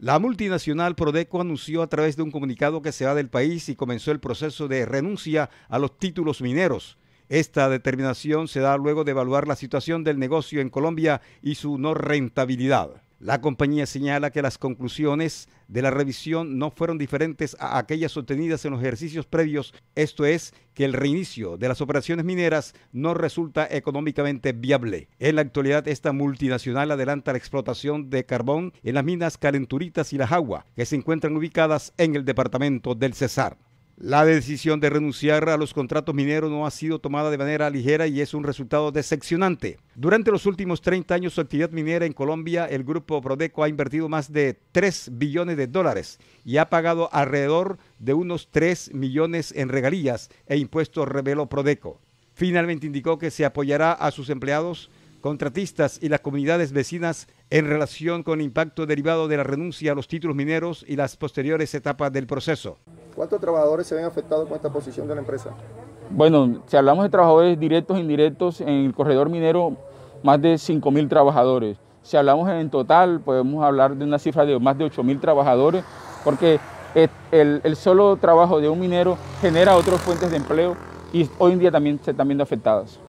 La multinacional Prodeco anunció a través de un comunicado que se va del país y comenzó el proceso de renuncia a los títulos mineros. Esta determinación se da luego de evaluar la situación del negocio en Colombia y su no rentabilidad. La compañía señala que las conclusiones de la revisión no fueron diferentes a aquellas obtenidas en los ejercicios previos, esto es, que el reinicio de las operaciones mineras no resulta económicamente viable. En la actualidad, esta multinacional adelanta la explotación de carbón en las minas Calenturitas y La Jagua, que se encuentran ubicadas en el departamento del Cesar. La decisión de renunciar a los contratos mineros no ha sido tomada de manera ligera y es un resultado decepcionante. Durante los últimos 30 años su actividad minera en Colombia, el grupo Prodeco ha invertido más de 3 billones de dólares y ha pagado alrededor de unos 3 millones en regalías e impuestos, reveló Prodeco. Finalmente indicó que se apoyará a sus empleados, contratistas y las comunidades vecinas en relación con el impacto derivado de la renuncia a los títulos mineros y las posteriores etapas del proceso. ¿Cuántos trabajadores se ven afectados con esta posición de la empresa? Bueno, si hablamos de trabajadores directos e indirectos, en el corredor minero más de 5.000 trabajadores. Si hablamos en total, podemos hablar de una cifra de más de 8.000 trabajadores, porque el, el, solo trabajo de un minero genera otras fuentes de empleo y hoy en día también se están viendo afectadas.